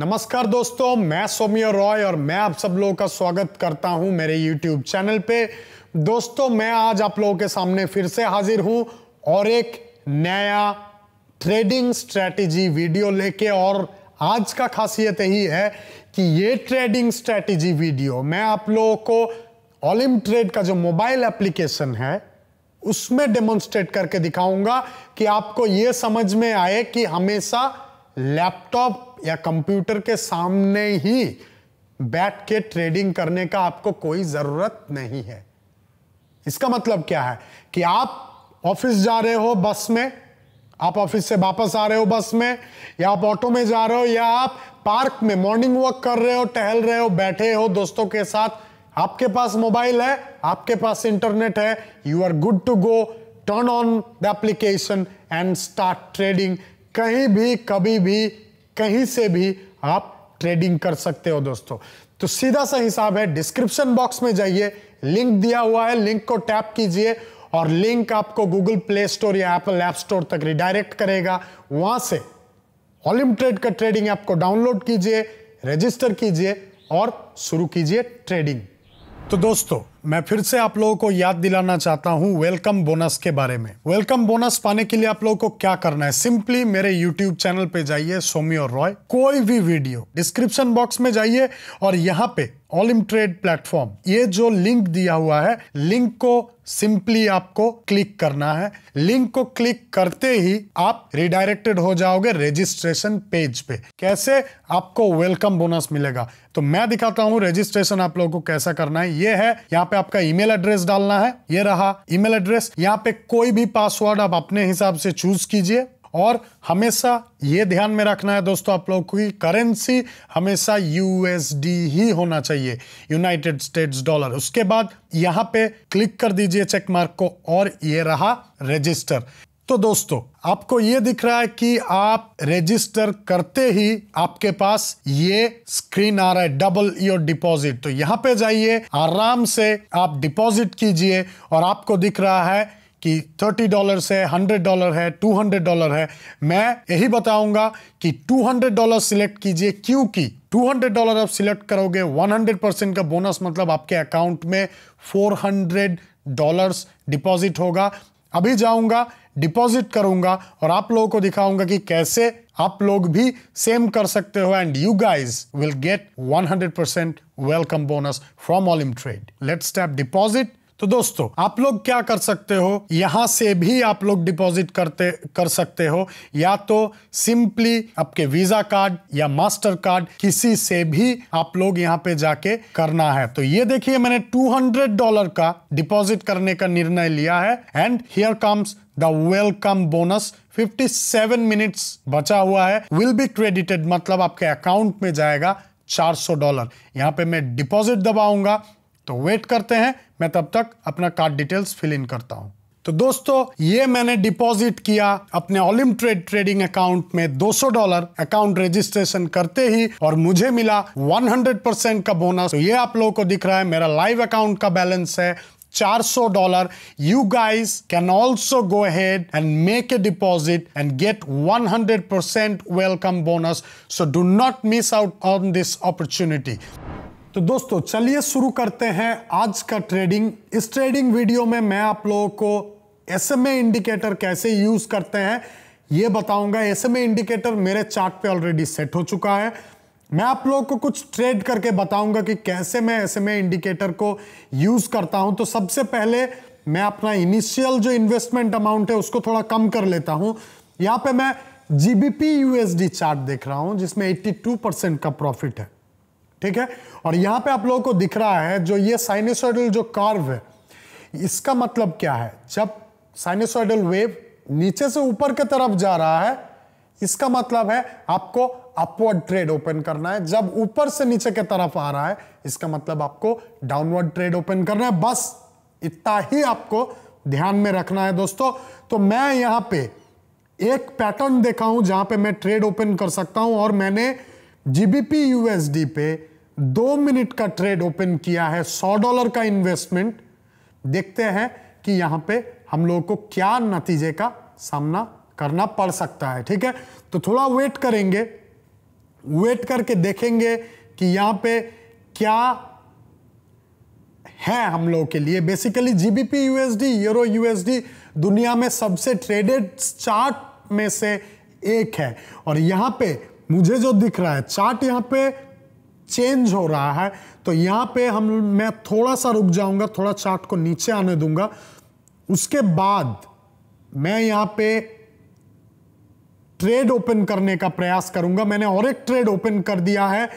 नमस्कार दोस्तों मैं सौम्य रॉय और मैं आप सब लोगों का स्वागत करता हूं मेरे यूट्यूब चैनल पे दोस्तों मैं आज आप लोगों के सामने फिर से हाजिर हूं और एक नया ट्रेडिंग स्ट्रेटजी वीडियो लेके और आज का खासियत यही है कि ये ट्रेडिंग स्ट्रेटजी वीडियो मैं आप लोगों को ऑलिम ट्रेड का जो मोबाइल एप्लीकेशन है उसमें डेमोन्स्ट्रेट करके दिखाऊंगा कि आपको ये समझ में आए कि हमेशा लैपटॉप या कंप्यूटर के सामने ही बैठ के ट्रेडिंग करने का आपको कोई ज़रूरत नहीं है इसका मतलब क्या है कि आप ऑफिस जा रहे हो बस में आप ऑफिस से वापस आ रहे हो बस में या आप ऑटो में जा रहे हो या आप पार्क में मॉर्निंग वॉक कर रहे हो टहल रहे हो बैठे हो दोस्तों के साथ आपके पास मोबाइल है आपके पास इंटरनेट है you are good to go turn on the application and start trading कहीं भी कभी भी कहीं से भी आप ट्रेडिंग कर सकते हो दोस्तों तो सीधा सा हिसाब है डिस्क्रिप्शन बॉक्स में जाइए लिंक दिया हुआ है लिंक को टैप कीजिए और लिंक आपको गूगल प्ले स्टोर या एप्पल ऐप स्टोर तक रिडायरेक्ट करेगा वहां से ऑलिम ट्रेड का ट्रेडिंग ऐप को डाउनलोड कीजिए रजिस्टर कीजिए और शुरू कीजिए ट्रेडिंग तो दोस्तों मैं फिर से आप लोगों को याद दिलाना चाहता हूं वेलकम बोनस के बारे में वेलकम बोनस पाने के लिए आप लोगों को क्या करना है सिंपली मेरे यूट्यूब चैनल पे जाइए सोमी और रॉय कोई भी वीडियो डिस्क्रिप्शन बॉक्स में जाइए और यहाँ पे ऑलिम ट्रेड प्लेटफॉर्म ये जो लिंक दिया हुआ है लिंक को सिंपली आपको क्लिक करना है लिंक को क्लिक करते ही आप रिडायरेक्टेड हो जाओगे रजिस्ट्रेशन पेज पे कैसे आपको वेलकम बोनस मिलेगा तो मैं दिखाता हूं रजिस्ट्रेशन आप लोगों को कैसा करना है ये है यहाँ पे आपका ईमेल एड्रेस डालना है ये रहा ईमेल एड्रेस यहाँ पे कोई भी पासवर्ड आप अपने हिसाब से चूज कीजिए और हमेशा ये ध्यान में रखना है दोस्तों आप लोगों की करेंसी हमेशा यूएसडी ही होना चाहिए यूनाइटेड स्टेट्स डॉलर उसके बाद यहाँ पे क्लिक कर दीजिए चेक मार्क को और ये रहा रजिस्टर तो दोस्तों आपको ये दिख रहा है कि आप रजिस्टर करते ही आपके पास ये स्क्रीन आ रहा है डबल योर डिपॉजिट तो यहाँ पे जाइए आराम से आप डिपॉजिट कीजिए और आपको दिख रहा है कि थर्टी डॉलर है हंड्रेड डॉलर है टू हंड्रेड डॉलर है मैं यही बताऊंगा कि टू हंड्रेड डॉलर सिलेक्ट कीजिए क्योंकि टू हंड्रेड डॉलर आप सिलेक्ट करोगे वन हंड्रेड परसेंट का बोनस मतलब आपके अकाउंट में फोर हंड्रेड डॉलर्स डिपॉजिट होगा अभी जाऊंगा डिपॉजिट करूंगा और आप लोगों को दिखाऊंगा कि कैसे आप लोग भी सेम कर सकते हो and you guys will get 100% welcome bonus from Olymp Trade let's tap deposit तो दोस्तों आप लोग क्या कर सकते हो यहाँ से भी आप लोग डिपॉजिट करते कर सकते हो या तो सिंपली आपके वीजा कार्ड या मास्टर कार्ड किसी से भी आप लोग यहाँ पे जाके करना है तो ये देखिए मैंने 200 डॉलर का डिपॉजिट करने का निर्णय लिया है and here comes the welcome bonus 57 minutes बचा हुआ है विल बी क्रेडिटेड मतलब आपके अकाउंट में जाएगा 400 डॉलर यहाँ पे मैं डिपॉजिट दबाऊंगा तो वेट करते हैं मैं तब तक अपना कार्ड डिटेल्स फिल इन करता हूँ तो दोस्तों ये मैंने डिपॉजिट किया अपने ओलिम ट्रेड ट्रेडिंग अकाउंट में 200 डॉलर अकाउंट रजिस्ट्रेशन करते ही और मुझे मिला 100 परसेंट का बोनस तो ये आप लोगों को दिख रहा है मेरा लाइव अकाउंट का बैलेंस है 400 dollar you guys can also go ahead and make a deposit and get 100 percent welcome bonus so do not miss out on this opportunity तो दोस्तों चलिए शुरू करते हैं आज का ट्रेडिंग इस ट्रेडिंग वीडियो में मैं आप लोगों को एस इंडिकेटर कैसे यूज करते हैं ये बताऊंगा एस एम इंडिकेटर मेरे चार्ट पे ऑलरेडी सेट हो चुका है मैं आप लोगों को कुछ ट्रेड करके बताऊंगा कि कैसे मैं एस एम इंडिकेटर को यूज करता हूं तो सबसे पहले मैं अपना इनिशियल जो इन्वेस्टमेंट अमाउंट है उसको थोड़ा कम कर लेता हूं यहां पे मैं जीबीपी यूएसडी चार्ट देख रहा हूं जिसमें 82 परसेंट का प्रॉफिट है ठीक है और यहां पे आप लोगों को दिख रहा है जो ये साइनोसोइडल जो कार्व है इसका मतलब क्या है जब साइनोसोइडल वेव नीचे से ऊपर की तरफ जा रहा है इसका मतलब है आपको अपवर्ड ट्रेड ओपन करना है जब ऊपर से नीचे की तरफ आ रहा है इसका मतलब आपको डाउनवर्ड ट्रेड ओपन करना है बस इतना ही आपको ध्यान में रखना है दोस्तों तो मैं यहां पे एक पैटर्न देखा हूं जहां पे मैं ट्रेड ओपन कर सकता हूं और मैंने जीबीपी यूएसडी पे दो मिनट का ट्रेड ओपन किया है सौ डॉलर का इन्वेस्टमेंट देखते हैं कि यहां पे हम लोगों को क्या नतीजे का सामना करना पड़ सकता है ठीक है तो थोड़ा वेट करेंगे वेट करके देखेंगे कि यहां पे क्या है हम लोगों के लिए basically GBP USD euro USD दुनिया में सबसे ट्रेडेड चार्ट में से एक है और यहां पे मुझे जो दिख रहा है चार्ट यहाँ पे चेंज हो रहा है तो यहाँ पे हम मैं थोड़ा सा रुक जाऊंगा थोड़ा चार्ट को नीचे आने दूंगा उसके बाद मैं यहाँ पे ट्रेड ओपन करने का प्रयास करूंगा मैंने और एक ट्रेड ओपन कर दिया है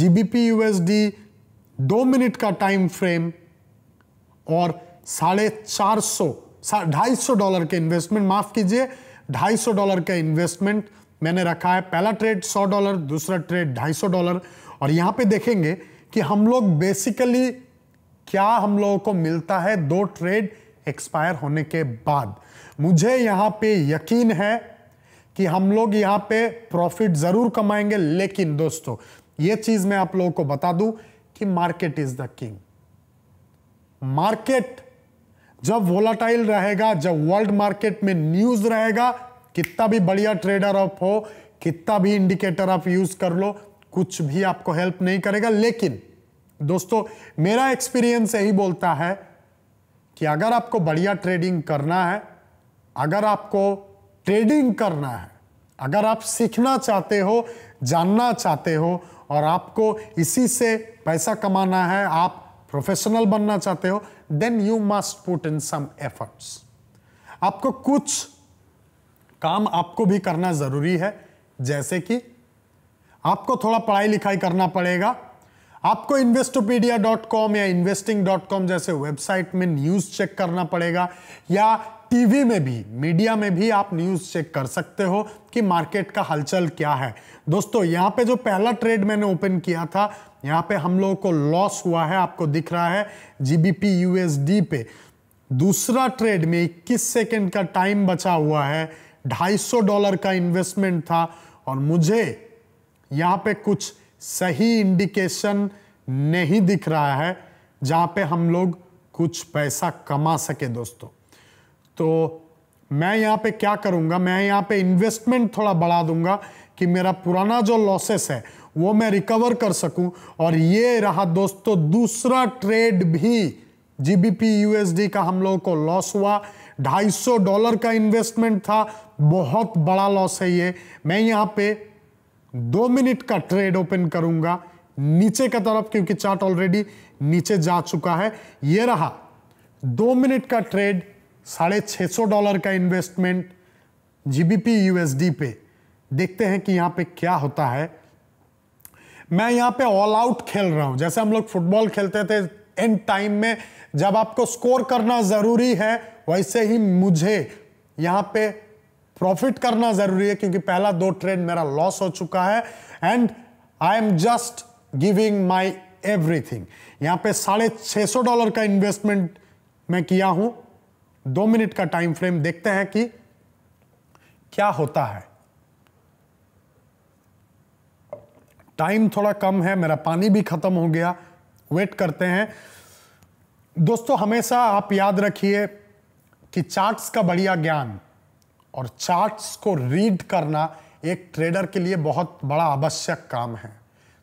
जीबीपी यूएसडी दो मिनट का टाइम फ्रेम और साढ़े चार सौ ढाई सौ डॉलर के इन्वेस्टमेंट माफ कीजिए ढाई सौ डॉलर का इन्वेस्टमेंट मैंने रखा है पहला ट्रेड 100 डॉलर दूसरा ट्रेड 250 डॉलर और यहाँ पे देखेंगे कि हम लोग बेसिकली क्या हम लोगों को मिलता है दो ट्रेड एक्सपायर होने के बाद मुझे यहाँ पे यकीन है कि हम लोग यहाँ पे प्रॉफिट ज़रूर कमाएंगे लेकिन दोस्तों ये चीज़ मैं आप लोगों को बता दूं कि market is the king market जब वोलाटाइल रहेगा जब वर्ल्ड मार्केट में न्यूज़ रहेगा कितना भी बढ़िया ट्रेडर आप हो कितना भी इंडिकेटर आप यूज कर लो कुछ भी आपको हेल्प नहीं करेगा लेकिन दोस्तों मेरा एक्सपीरियंस यही बोलता है कि अगर आपको बढ़िया ट्रेडिंग करना है अगर आपको ट्रेडिंग करना है अगर आप सीखना चाहते हो जानना चाहते हो और आपको इसी से पैसा कमाना है आप प्रोफेशनल बनना चाहते हो then you must put in some efforts आपको कुछ काम आपको भी करना ज़रूरी है जैसे कि आपको थोड़ा पढ़ाई लिखाई करना पड़ेगा आपको इन्वेस्टोपीडिया डॉट कॉम या इन्वेस्टिंग डॉट कॉम जैसे वेबसाइट में न्यूज़ चेक करना पड़ेगा या टीवी में भी मीडिया में भी आप न्यूज़ चेक कर सकते हो कि मार्केट का हलचल क्या है दोस्तों यहाँ पे जो पहला ट्रेड मैंने ओपन किया था यहाँ पे हम लोगों को लॉस हुआ है आपको दिख रहा है जीबीपी यूएसडी पे दूसरा ट्रेड में इक्कीस सेकेंड का टाइम बचा हुआ है 250 डॉलर का इन्वेस्टमेंट था और मुझे यहाँ पे कुछ सही इंडिकेशन नहीं दिख रहा है जहाँ पे हम लोग कुछ पैसा कमा सके दोस्तों तो मैं यहाँ पे क्या करूँगा मैं यहाँ पे इन्वेस्टमेंट थोड़ा बढ़ा दूंगा कि मेरा पुराना जो लॉसेस है वो मैं रिकवर कर सकूं और ये रहा दोस्तों दूसरा ट्रेड भी जीबीपी यूएसडी का हम लोगों को लॉस हुआ 250 डॉलर का इन्वेस्टमेंट था बहुत बड़ा लॉस है ये मैं यहाँ पे दो मिनट का ट्रेड ओपन करूंगा नीचे का तरफ क्योंकि चार्ट ऑलरेडी नीचे जा चुका है ये रहा दो मिनट का ट्रेड साढ़े छः सौ डॉलर का इन्वेस्टमेंट जीबीपी यूएसडी पे देखते हैं कि यहाँ पे क्या होता है मैं यहाँ पे ऑल आउट खेल रहा हूँ जैसे हम लोग फुटबॉल खेलते थे एंड टाइम में जब आपको स्कोर करना ज़रूरी है वैसे ही मुझे यहां पे प्रॉफिट करना जरूरी है क्योंकि पहला दो ट्रेड मेरा लॉस हो चुका है and I am just giving my everything यहां पे साढ़े छह सौ डॉलर का इन्वेस्टमेंट मैं किया हूं दो मिनट का टाइम फ्रेम देखते हैं कि क्या होता है टाइम थोड़ा कम है मेरा पानी भी खत्म हो गया वेट करते हैं दोस्तों हमेशा आप याद रखिए कि चार्ट्स का बढ़िया ज्ञान और चार्ट्स को रीड करना एक ट्रेडर के लिए बहुत बड़ा आवश्यक काम है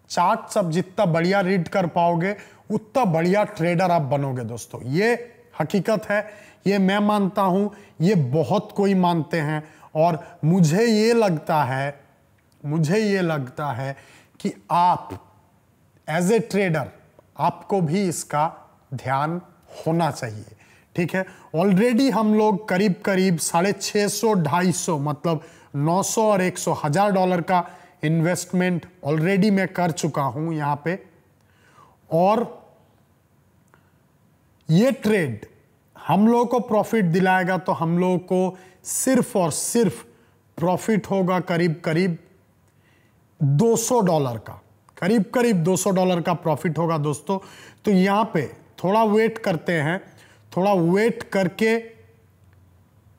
चार्ट्स आप जितना बढ़िया रीड कर पाओगे उतना बढ़िया ट्रेडर आप बनोगे दोस्तों ये हकीकत है ये मैं मानता हूँ ये बहुत कोई मानते हैं और मुझे ये लगता है मुझे ये लगता है कि आप एज ए ट्रेडर आपको भी इसका ध्यान होना चाहिए ठीक है ऑलरेडी हम लोग करीब करीब साढ़े छः सौ ढाई सौ मतलब नौ सौ और एक सौ हजार डॉलर का इन्वेस्टमेंट ऑलरेडी मैं कर चुका हूं यहां पे और ये ट्रेड हम लोगों को प्रॉफिट दिलाएगा तो हम लोगों को सिर्फ और सिर्फ प्रॉफिट होगा करीब करीब 200 डॉलर का करीब करीब 200 डॉलर का प्रॉफिट होगा दोस्तों तो यहां पे थोड़ा वेट करते हैं थोड़ा वेट करके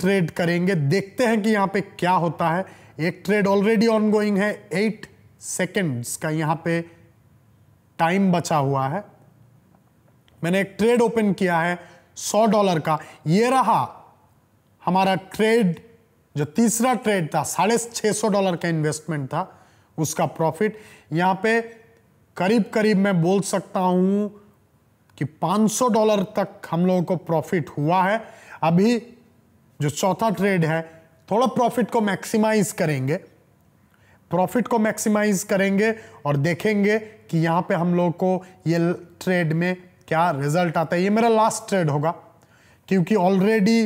ट्रेड करेंगे देखते हैं कि यहां पे क्या होता है एक ट्रेड ऑलरेडी ऑन गोइंग है एट सेकेंड्स का यहां पे टाइम बचा हुआ है मैंने एक ट्रेड ओपन किया है सौ डॉलर का ये रहा हमारा ट्रेड जो तीसरा ट्रेड था साढ़े छह सौ डॉलर का इन्वेस्टमेंट था उसका प्रॉफिट यहां पे करीब करीब मैं बोल सकता हूं कि 500 डॉलर तक हम लोगों को प्रॉफिट हुआ है अभी जो चौथा ट्रेड है थोड़ा प्रॉफिट को मैक्सिमाइज करेंगे प्रॉफिट को मैक्सिमाइज करेंगे और देखेंगे कि यहाँ पे हम लोग को ये ट्रेड में क्या रिजल्ट आता है ये मेरा लास्ट ट्रेड होगा क्योंकि ऑलरेडी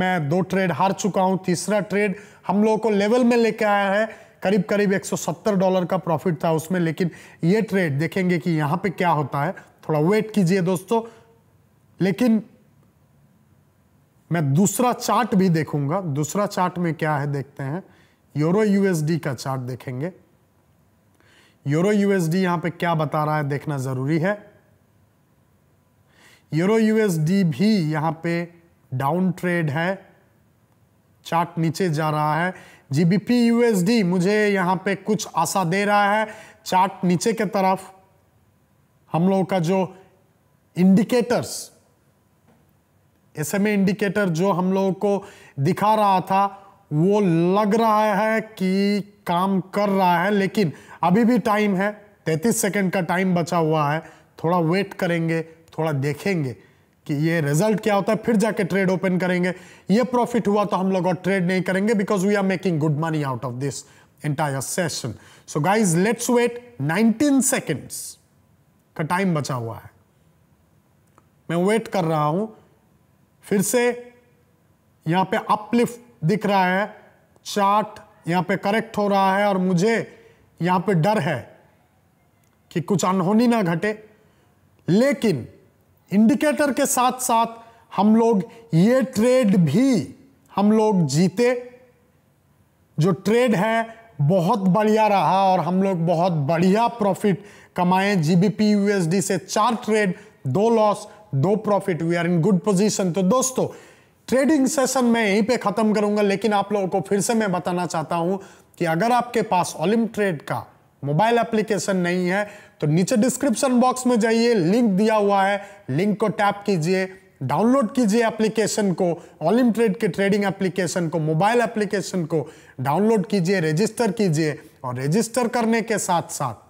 मैं दो ट्रेड हार चुका हूँ तीसरा ट्रेड हम लोगों को लेवल में लेके आया है करीब करीब 170 डॉलर का प्रॉफिट था उसमें लेकिन ये ट्रेड देखेंगे कि यहां पे क्या होता है थोड़ा वेट कीजिए दोस्तों लेकिन मैं दूसरा चार्ट भी देखूंगा दूसरा चार्ट में क्या है देखते हैं यूरो यूएसडी का चार्ट देखेंगे यूरो यूएसडी यहां पे क्या बता रहा है देखना ज़रूरी है यूरो यूएसडी भी यहां पे डाउन ट्रेड है चार्ट नीचे जा रहा है जीबीपी यूएसडी मुझे यहाँ पे कुछ आशा दे रहा है चार्ट नीचे के तरफ हम लोगों का जो इंडिकेटर्स एसएमए इंडिकेटर जो हम लोगों को दिखा रहा था वो लग रहा है कि काम कर रहा है लेकिन अभी भी टाइम है 33 सेकंड का टाइम बचा हुआ है थोड़ा वेट करेंगे थोड़ा देखेंगे कि ये रिजल्ट क्या होता है फिर जाके ट्रेड ओपन करेंगे ये प्रॉफिट हुआ तो हम लोग और ट्रेड नहीं करेंगे because we are making good money out of this entire session so guys let's wait 19 seconds का टाइम बचा हुआ है मैं वेट कर रहा हूं फिर से यहां पे अपलिफ्ट दिख रहा है चार्ट यहां पे करेक्ट हो रहा है और मुझे यहां पे डर है कि कुछ अनहोनी ना घटे लेकिन इंडिकेटर के साथ साथ हम लोग ये ट्रेड भी हम लोग जीते जो ट्रेड है बहुत बढ़िया रहा और हम लोग बहुत बढ़िया प्रॉफिट कमाए जीबीपी यूएसडी से चार ट्रेड दो लॉस दो profit we are in good position तो दोस्तों ट्रेडिंग सेशन मैं यहीं पे ख़त्म करूंगा लेकिन आप लोगों को फिर से मैं बताना चाहता हूं कि अगर आपके पास ओलिम ट्रेड का मोबाइल एप्लीकेशन नहीं है तो नीचे डिस्क्रिप्शन बॉक्स में जाइए लिंक दिया हुआ है लिंक को टैप कीजिए डाउनलोड कीजिए एप्लीकेशन को ऑलिम ट्रेड के ट्रेडिंग एप्लीकेशन को मोबाइल एप्लीकेशन को डाउनलोड कीजिए रजिस्टर कीजिए और रजिस्टर करने के साथ साथ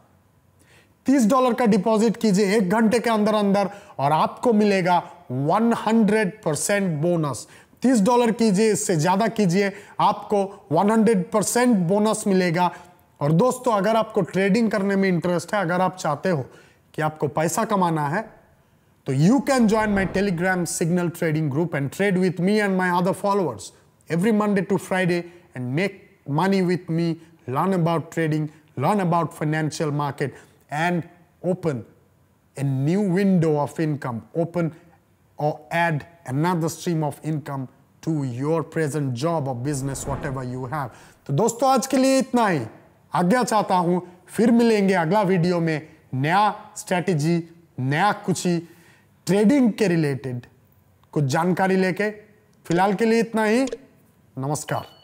तीस डॉलर का डिपॉजिट कीजिए एक घंटे के अंदर अंदर और आपको मिलेगा 100 परसेंट बोनस तीस डॉलर कीजिए इससे ज़्यादा कीजिए आपको 100 परसेंट बोनस मिलेगा और दोस्तों अगर आपको ट्रेडिंग करने में इंटरेस्ट है अगर आप चाहते हो कि आपको पैसा कमाना है तो you can join my Telegram signal trading group and trade with me and my other followers every Monday to Friday and make money with me learn about trading learn about financial market and open a new window of income open or add stream of income to your present job or business whatever you have तो दोस्तों आज के लिए इतना ही आज्ञा चाहता हूं फिर मिलेंगे अगला वीडियो में नया स्ट्रेटजी नया कुछ ही ट्रेडिंग के रिलेटेड कुछ जानकारी लेके फिलहाल के लिए इतना ही नमस्कार